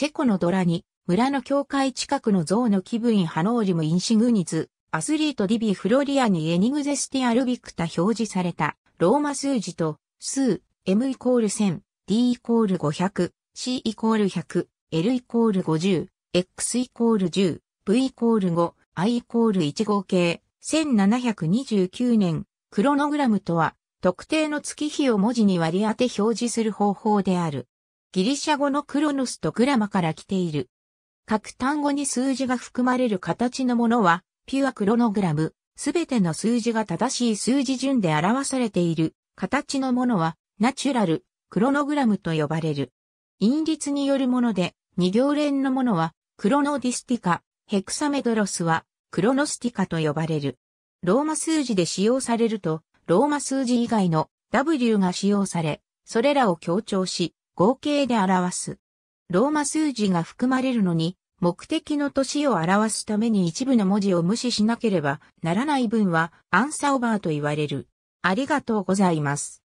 チェコのドラに、村の境界近くの像の気分ハノーリム・インシグニズ、アスリートディビ・フロリアにエニグゼスティアルビクタ表示された、ローマ数字と、数、m イコール1000、d イコール500、c イコール100、l イコール50、x イコール10、v イコール5、i イコール1合計、1729年、クロノグラムとは、特定の月日を文字に割り当て表示する方法である。ギリシャ語のクロノスとクラマから来ている。各単語に数字が含まれる形のものは、ピュアクロノグラム、すべての数字が正しい数字順で表されている形のものは、ナチュラル、クロノグラムと呼ばれる。因律によるもので、二行連のものは、クロノディスティカ、ヘクサメドロスは、クロノスティカと呼ばれる。ローマ数字で使用されると、ローマ数字以外の W が使用され、それらを強調し、合計で表す。ローマ数字が含まれるのに、目的の年を表すために一部の文字を無視しなければならない分はアンサオーバーと言われる。ありがとうございます。